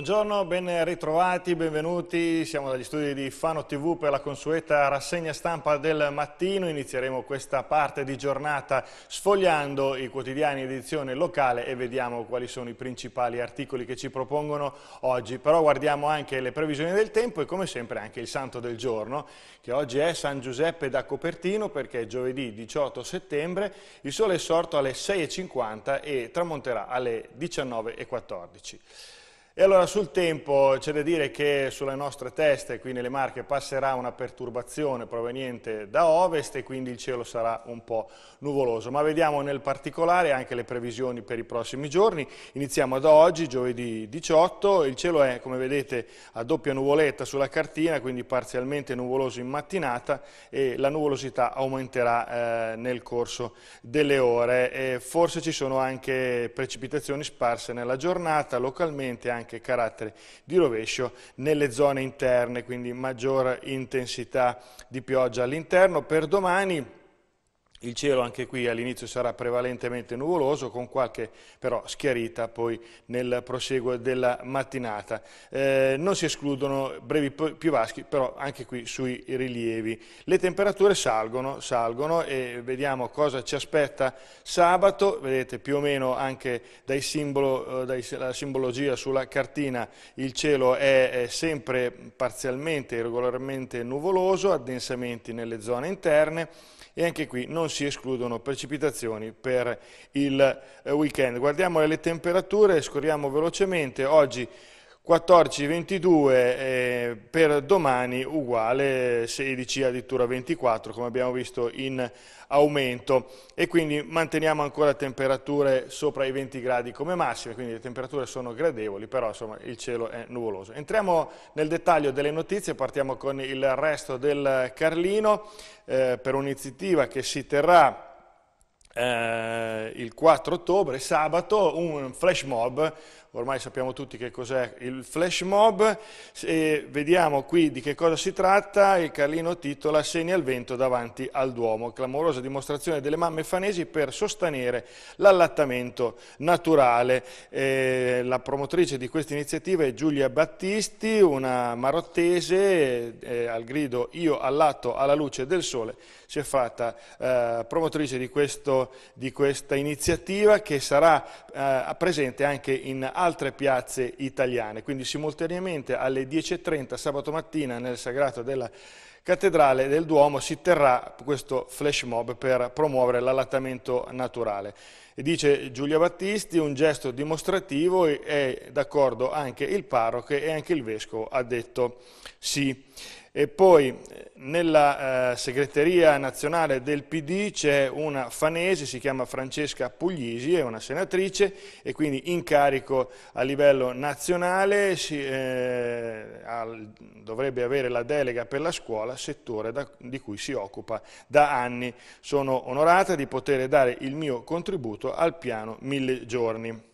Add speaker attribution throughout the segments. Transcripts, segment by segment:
Speaker 1: Buongiorno, ben ritrovati, benvenuti. Siamo dagli studi di Fano TV per la consueta rassegna stampa del mattino. Inizieremo questa parte di giornata sfogliando i quotidiani edizione locale e vediamo quali sono i principali articoli che ci propongono oggi. Però guardiamo anche le previsioni del tempo e come sempre anche il santo del giorno, che oggi è San Giuseppe da Copertino perché è giovedì 18 settembre il sole è sorto alle 6.50 e tramonterà alle 19.14. E allora sul tempo c'è da dire che sulle nostre teste, qui nelle Marche, passerà una perturbazione proveniente da ovest e quindi il cielo sarà un po' nuvoloso. Ma vediamo nel particolare anche le previsioni per i prossimi giorni. Iniziamo da oggi, giovedì 18. Il cielo è, come vedete, a doppia nuvoletta sulla cartina, quindi parzialmente nuvoloso in mattinata e la nuvolosità aumenterà eh, nel corso delle ore. E forse ci sono anche precipitazioni sparse nella giornata, localmente anche anche caratteri di rovescio nelle zone interne, quindi maggior intensità di pioggia all'interno. Per domani il cielo anche qui all'inizio sarà prevalentemente nuvoloso con qualche però schiarita poi nel proseguo della mattinata. Eh, non si escludono brevi piovaschi però anche qui sui rilievi. Le temperature salgono, salgono e vediamo cosa ci aspetta sabato, vedete più o meno anche dai simbolo, eh, dai, la simbologia sulla cartina il cielo è, sempre parzialmente e regolarmente nuvoloso, addensamenti nelle zone interne e anche qui non si escludono precipitazioni per il eh, weekend. Guardiamo le temperature, scorriamo velocemente, oggi 14,22 eh, per domani uguale 16 addirittura 24 come abbiamo visto in aumento e quindi manteniamo ancora temperature sopra i 20 gradi come massime quindi le temperature sono gradevoli però insomma il cielo è nuvoloso entriamo nel dettaglio delle notizie partiamo con il resto del Carlino eh, per un'iniziativa che si terrà eh, il 4 ottobre sabato un flash mob ormai sappiamo tutti che cos'è il flash mob, e vediamo qui di che cosa si tratta, il Carlino titola Segni al vento davanti al Duomo, clamorosa dimostrazione delle mamme fanesi per sostenere l'allattamento naturale. Eh, la promotrice di questa iniziativa è Giulia Battisti, una marottese, eh, al grido Io allatto alla luce del sole, si è fatta eh, promotrice di, questo, di, questa iniziativa che sarà eh, presente anche in altri altre piazze italiane, quindi simultaneamente alle 10.30 sabato mattina nel sagrato della cattedrale del Duomo si terrà questo flash mob per promuovere l'allattamento naturale. E dice Giulia Battisti, un gesto dimostrativo è d'accordo anche il parroco e anche il vescovo ha detto sì. E poi eh, nella eh, segreteria nazionale del PD c'è una fanese, si chiama Francesca Puglisi, è una senatrice e quindi in carico a livello nazionale si, eh, al, dovrebbe avere la delega per la scuola, settore da, di cui si occupa da anni. Sono onorata di poter dare il mio contributo al piano Mille Giorni.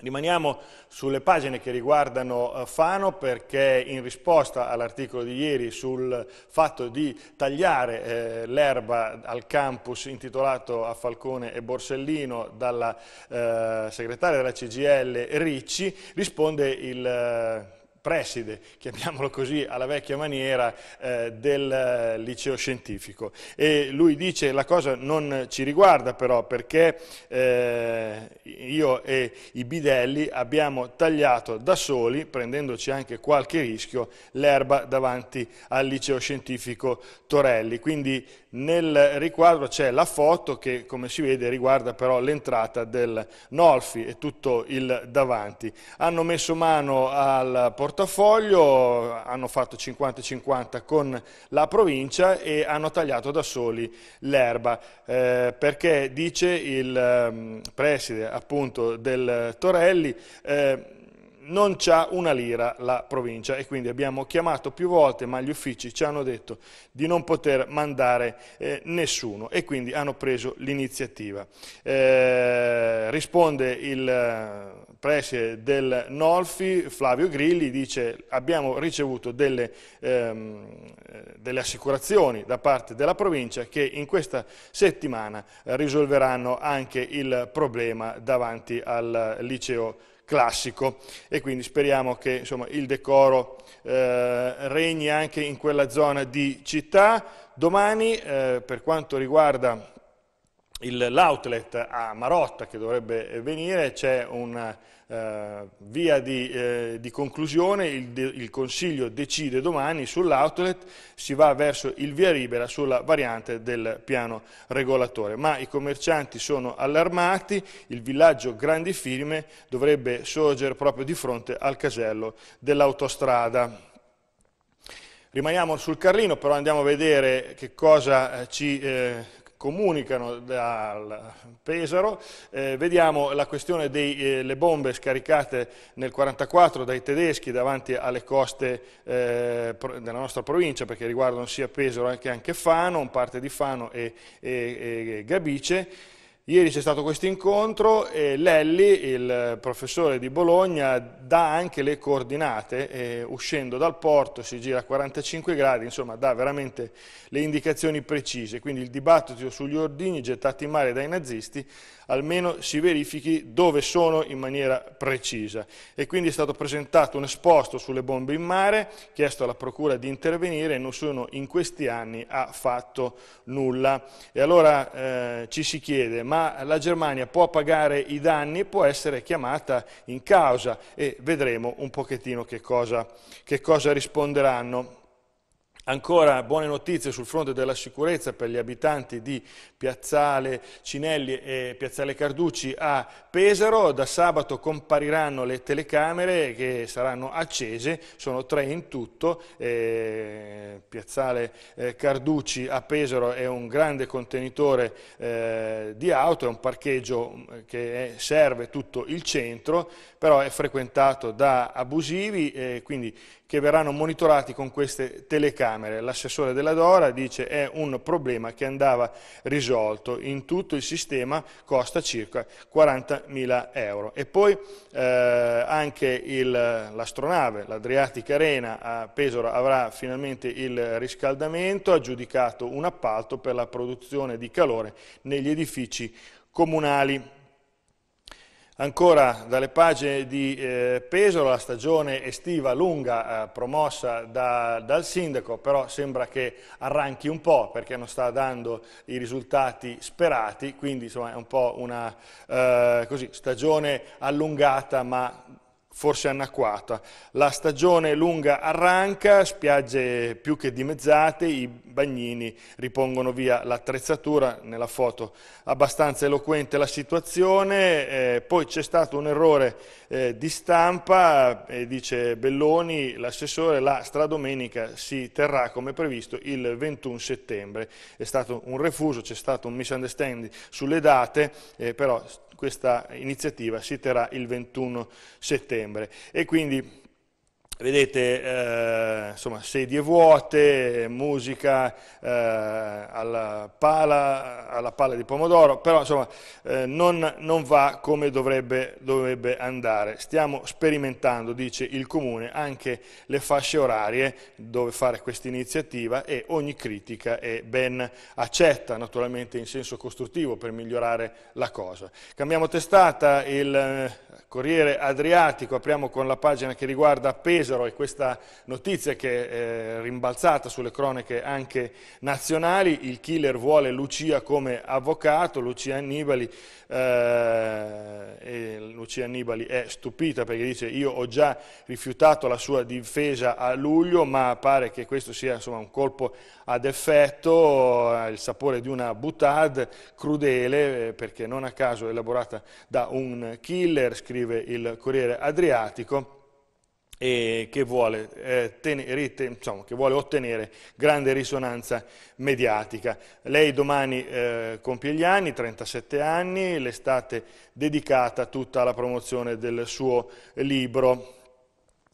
Speaker 1: Rimaniamo sulle pagine che riguardano eh, Fano perché in risposta all'articolo di ieri sul fatto di tagliare eh, l'erba al campus intitolato a Falcone e Borsellino dalla eh, segretaria della CGL Ricci risponde il eh, preside, chiamiamolo così alla vecchia maniera, eh, del eh, liceo scientifico. E lui dice la cosa non ci riguarda però perché eh, io e i bidelli abbiamo tagliato da soli, prendendoci anche qualche rischio, l'erba davanti al liceo scientifico Torelli. Quindi nel riquadro c'è la foto che come si vede riguarda però l'entrata del Nolfi e tutto il davanti. Hanno messo mano al portafoglio portafoglio, hanno fatto 50-50 con la provincia e hanno tagliato da soli l'erba, eh, perché dice il um, preside appunto del Torelli, eh, non c'ha una lira la provincia e quindi abbiamo chiamato più volte ma gli uffici ci hanno detto di non poter mandare eh, nessuno e quindi hanno preso l'iniziativa. Eh, risponde il preside del Nolfi, Flavio Grilli, dice abbiamo ricevuto delle, ehm, eh, delle, assicurazioni da parte della provincia che in questa settimana risolveranno anche il problema davanti al liceo classico e quindi speriamo che insomma, il decoro eh, regni anche in quella zona di città. Domani, eh, per quanto riguarda l'outlet a Marotta che dovrebbe eh, venire, c'è una eh, via di, eh, di conclusione, il, de, il, Consiglio decide domani sull'outlet, si va verso il via libera sulla variante del piano regolatore, ma i commercianti sono allarmati, il villaggio Grandi Firme dovrebbe sorgere proprio di fronte al casello dell'autostrada. Rimaniamo sul Carlino, però andiamo a vedere che cosa eh, ci... Eh, comunicano da Pesaro, eh, vediamo la questione delle eh, bombe scaricate nel 1944 dai tedeschi davanti alle coste eh, della nostra provincia, perché riguardano sia Pesaro che anche Fano, parte di Fano e, e, e Gabice, Ieri c'è stato questo incontro e Lelli, il professore di Bologna, dà anche le coordinate, uscendo dal porto si gira a 45 gradi, insomma dà veramente le indicazioni precise, quindi il dibattito sugli ordini gettati in mare dai nazisti almeno si verifichi dove sono in maniera precisa. E quindi è stato presentato un esposto sulle bombe in mare, chiesto alla Procura di intervenire e nessuno in questi anni ha fatto nulla. E allora eh, ci si chiede, ma ma la Germania può pagare i danni, può essere chiamata in causa e vedremo un pochettino che cosa, che cosa risponderanno. Ancora buone notizie sul fronte della sicurezza per gli abitanti di Piazzale Cinelli e Piazzale Carducci a Pesaro. Da sabato compariranno le telecamere che saranno accese, sono tre in tutto. Eh, Piazzale eh, Carducci a Pesaro è un grande contenitore eh, di auto, è un parcheggio mm, che serve tutto il centro, però è frequentato da abusivi, eh, quindi che verranno monitorati con queste telecamere Camere, l'assessore della Dora dice che è un problema che andava risolto, in tutto il sistema costa circa 40.000 euro. E poi eh, anche l'astronave, l'Adriatic Arena a Pesaro avrà finalmente il riscaldamento, ha giudicato un appalto per la produzione di calore negli edifici comunali. Ancora dalle pagine di eh, Pesaro, la stagione estiva lunga eh, promossa da, dal sindaco, però sembra che arranchi un po' perché non sta dando i risultati sperati, quindi insomma, è un po' una eh, così, stagione allungata ma forse anacquata. La stagione lunga arranca, spiagge più che dimezzate, i bagnini ripongono via l'attrezzatura, nella foto abbastanza eloquente la situazione, eh, poi c'è stato un errore eh, di stampa, eh, dice Belloni, l'assessore, la stradomenica si terrà come previsto il 21 settembre, è stato un refuso, c'è stato un misunderstanding sulle date, eh, però questa iniziativa si terrà il 21 settembre e quindi Vedete, eh, insomma, sedie vuote, musica eh, alla, pala, alla, pala, di pomodoro, però insomma, eh, non, non, va come dovrebbe, dovrebbe, andare. Stiamo sperimentando, dice il Comune, anche le fasce orarie dove fare questa iniziativa e ogni critica è ben accetta, naturalmente in senso costruttivo, per migliorare la cosa. Cambiamo testata, il eh, Corriere Adriatico, apriamo con la pagina che riguarda Pesa, Pesaro e questa notizia che è eh, rimbalzata sulle cronache anche nazionali, il killer vuole Lucia come avvocato, Lucia Annibali, eh, Lucia Annibali è stupita perché dice io ho già rifiutato la sua difesa a luglio ma pare che questo sia insomma, un colpo ad effetto, eh, il sapore di una butade crudele eh, perché non a caso elaborata da un killer, scrive il Corriere Adriatico e che vuole, eh, tenere, insomma, che vuole, ottenere grande risonanza mediatica. Lei domani eh, compie gli anni, 37 anni, l'estate dedicata tutta alla promozione del suo libro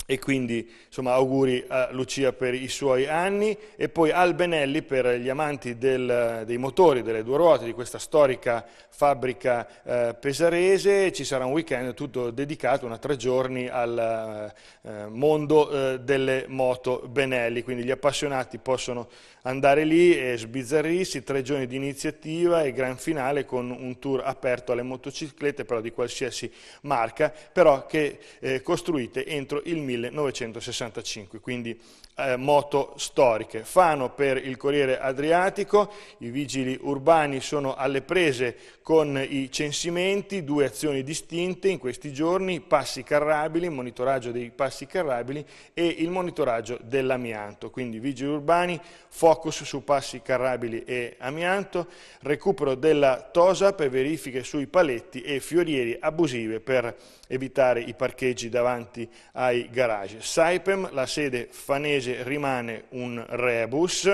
Speaker 1: e quindi insomma, auguri a Lucia per i suoi anni e poi al Benelli per gli amanti del, dei motori, delle due ruote, di questa storica fabbrica eh, pesarese. Ci sarà un weekend tutto dedicato, una tre giorni, al eh, mondo eh, delle moto Benelli, quindi gli appassionati possono andare lì e sbizzarrirsi, tre giorni di iniziativa e gran finale con un tour aperto alle motociclette, però di qualsiasi marca, però che eh, costruite entro il 1965, quindi eh, moto storiche. Fano per il Corriere Adriatico, i vigili urbani sono alle prese con i censimenti, due azioni distinte in questi giorni, passi carrabili, monitoraggio dei passi carrabili e il monitoraggio dell'amianto, quindi vigili urbani, focus focus su passi carrabili e amianto, recupero della tosa per verifiche sui paletti e fiorieri abusive per evitare i parcheggi davanti ai garage. Saipem, la sede fanese rimane un rebus,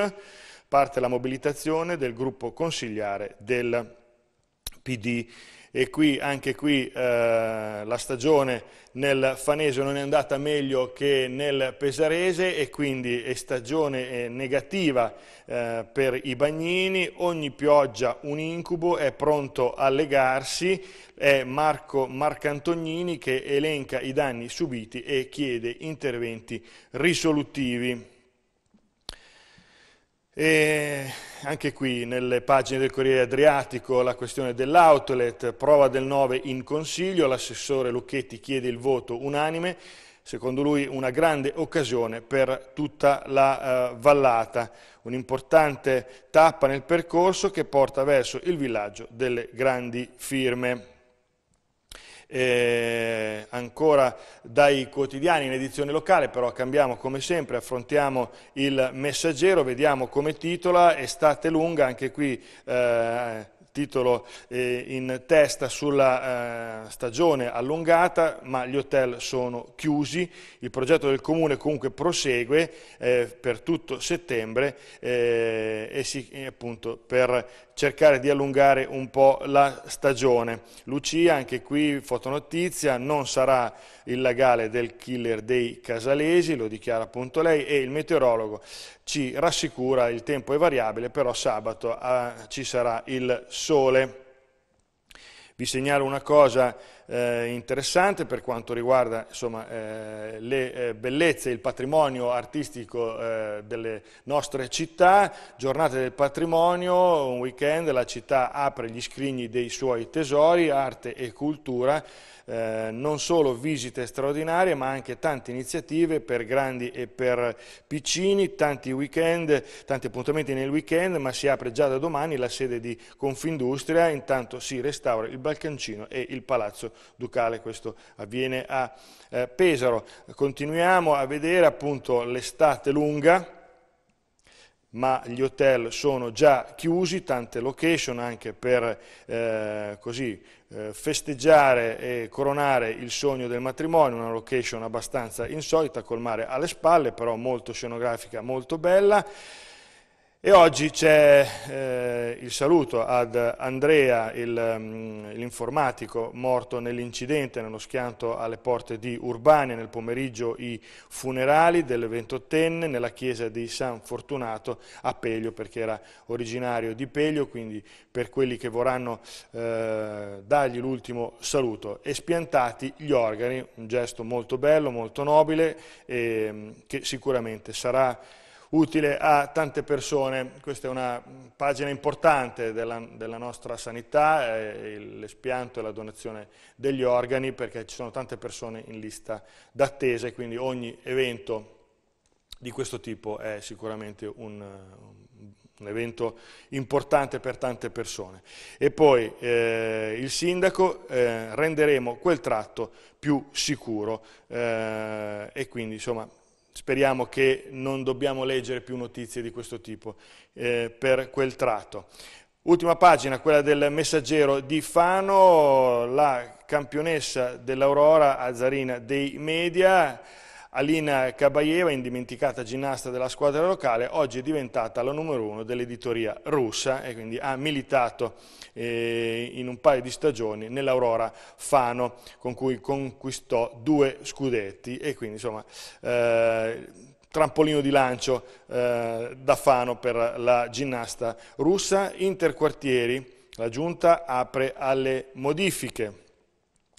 Speaker 1: parte la mobilitazione del gruppo consigliare del PD e qui, anche qui eh, la stagione nel Fanese non è andata meglio che nel Pesarese e quindi è stagione eh, negativa eh, per i bagnini, ogni pioggia un incubo, è pronto a legarsi, è Marco Marcantognini che elenca i danni subiti e chiede interventi risolutivi. E anche qui nelle pagine del Corriere Adriatico la questione dell'outlet, prova del 9 in consiglio, l'assessore Lucchetti chiede il voto unanime, secondo lui una grande occasione per tutta la uh, vallata, un'importante tappa nel percorso che porta verso il villaggio delle grandi firme eh, ancora dai quotidiani in edizione locale, però cambiamo come sempre, affrontiamo il messaggero, vediamo come titola, estate lunga, anche qui eh, titolo eh, in testa sulla eh, stagione allungata, ma gli hotel sono chiusi. Il progetto del Comune comunque prosegue eh, per tutto settembre eh, e si, appunto per cercare di allungare un po' la stagione. Lucia, anche qui fotonotizia, non sarà il legale del killer dei casalesi, lo dichiara appunto lei, e il meteorologo ci rassicura, il tempo è variabile, però sabato ah, ci sarà il sole. Vi segnalo una cosa eh, interessante per quanto riguarda insomma, eh, le eh, bellezze e il patrimonio artistico eh, delle nostre città, giornate del patrimonio, un weekend, la città apre gli scrigni dei suoi tesori, arte e cultura, eh, non solo visite straordinarie ma anche tante iniziative per grandi e per piccini, tanti weekend, tanti appuntamenti nel weekend, ma si apre già da domani la sede di Confindustria, intanto si restaura il Balcancino e il Palazzo ducale questo avviene a eh, Pesaro. Continuiamo a vedere appunto l'estate lunga, ma gli hotel sono già chiusi, tante location anche per eh, così, eh, festeggiare e coronare il sogno del matrimonio, una location abbastanza insolita col mare alle spalle, però molto scenografica, molto bella. E oggi c'è eh, il saluto ad Andrea, mm, l'informatico morto nell'incidente, nello schianto alle porte di Urbania, nel pomeriggio i funerali del ventottenne nella chiesa di San Fortunato a Peglio, perché era originario di Peglio, quindi per quelli che vorranno eh, dargli l'ultimo saluto. E spiantati gli organi, un gesto molto bello, molto nobile, eh, che sicuramente sarà utile a tante persone. Questa è una pagina importante della, della nostra sanità, eh, l'espianto e la donazione degli organi, perché ci sono tante persone in lista d'attesa e quindi ogni evento di questo tipo è sicuramente un, un evento importante per tante persone. E poi eh, il sindaco eh, renderemo quel tratto più sicuro eh, e quindi insomma Speriamo che non dobbiamo leggere più notizie di questo tipo eh, per quel tratto. Ultima pagina, quella del messaggero di Fano, la campionessa dell'Aurora, Azzarina dei Media, Alina Kabayeva, indimenticata ginnasta della squadra locale, oggi è diventata la numero uno dell'editoria russa e quindi ha militato eh, in un paio di stagioni nell'Aurora Fano con cui conquistò due scudetti e quindi insomma eh, trampolino di lancio eh, da Fano per la ginnasta russa. Interquartieri, la giunta apre alle modifiche.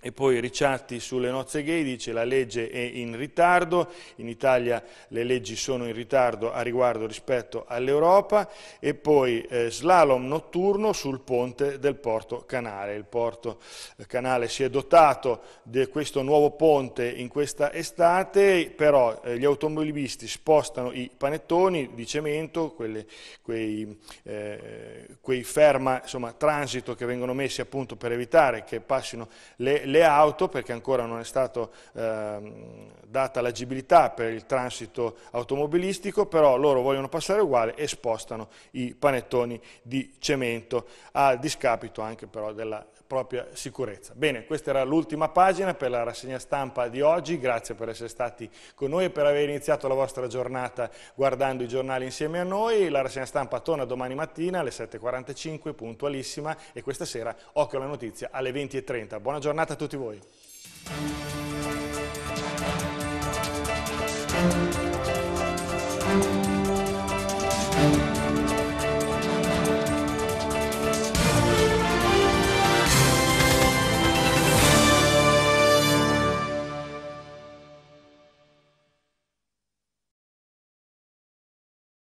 Speaker 1: E poi Ricciatti sulle nozze gay dice la legge è in ritardo, in Italia le leggi sono in ritardo a riguardo rispetto all'Europa e poi eh, slalom notturno sul ponte del Porto Canale. Il Porto eh, Canale si è dotato di questo nuovo ponte in questa estate, però eh, gli automobilisti spostano i panettoni di cemento, quelli, quei, eh, quei, ferma insomma, transito che vengono messi appunto per evitare che passino le le auto, perché ancora non è stata eh, data l'agibilità per il transito automobilistico, però loro vogliono passare uguale e spostano i panettoni di cemento, a discapito anche però della propria sicurezza. Bene, questa era l'ultima pagina per la rassegna stampa di oggi, grazie per essere stati con noi e per aver iniziato la vostra giornata guardando i giornali insieme a noi, la rassegna stampa torna domani mattina alle 7.45 puntualissima e questa sera occhio alla notizia alle 20.30. Buona giornata a tutti tutti voi.